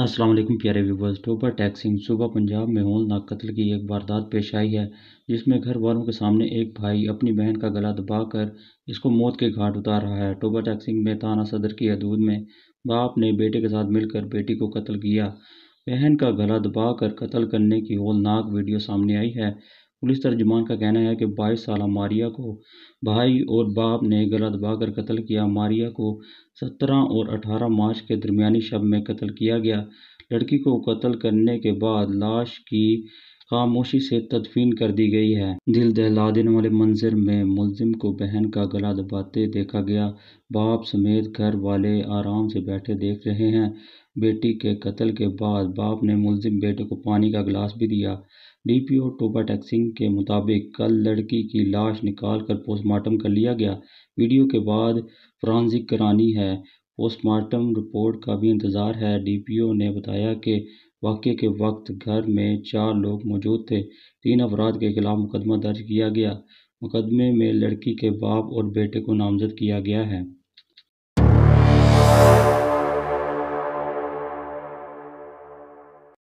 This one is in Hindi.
असलम प्यारे व्यूवर्स टोबा टैक्सिंग सुबह पंजाब में होलनाक कत्ल की एक वारदात पेश आई है जिसमें घर वालों के सामने एक भाई अपनी बहन का गला दबाकर इसको मौत के घाट उतार रहा है टोबा टैक्सिंग में थाना सदर की हदूद में बाप ने बेटे के साथ मिलकर बेटी को कत्ल किया बहन का गला दबाकर कत्ल करने की होलनाक वीडियो सामने आई है पुलिस तर्जमान का कहना है कि बाईस साल मारिया को भाई और बाप ने गला कर कत्ल किया मारिया को सत्रह और अठारह मार्च के दरमियानी शब में कत्ल किया गया लड़की को कत्ल करने के बाद लाश की खामोशी से तदफीन कर दी गई है दिल दहला देने वाले मंजर में मुलजिम को बहन का गला दबाते देखा गया बाप समेत घर वाले आराम से बैठे देख रहे हैं बेटी के कत्ल के बाद बाप ने मुलजिम बेटे को पानी का गिलास भी दिया डीपीओ टोबा टैक्सिंग के मुताबिक कल लड़की की लाश निकाल कर पोस्टमार्टम कर लिया गया वीडियो के बाद फ्रांसिक करानी है पोस्टमार्टम रिपोर्ट का भी इंतज़ार है डीपीओ ने बताया कि वाक़ये के वक्त घर में चार लोग मौजूद थे तीन अफराद के खिलाफ मुकदमा दर्ज किया गया मुकदमे में लड़की के बाप और बेटे को नामजद किया गया है